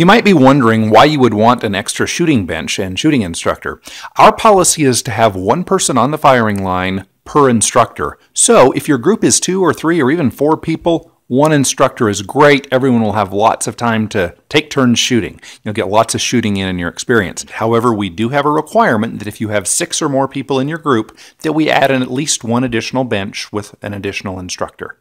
You might be wondering why you would want an extra shooting bench and shooting instructor. Our policy is to have one person on the firing line per instructor. So if your group is two or three or even four people, one instructor is great. Everyone will have lots of time to take turns shooting. You'll get lots of shooting in in your experience. However, we do have a requirement that if you have six or more people in your group, that we add in at least one additional bench with an additional instructor.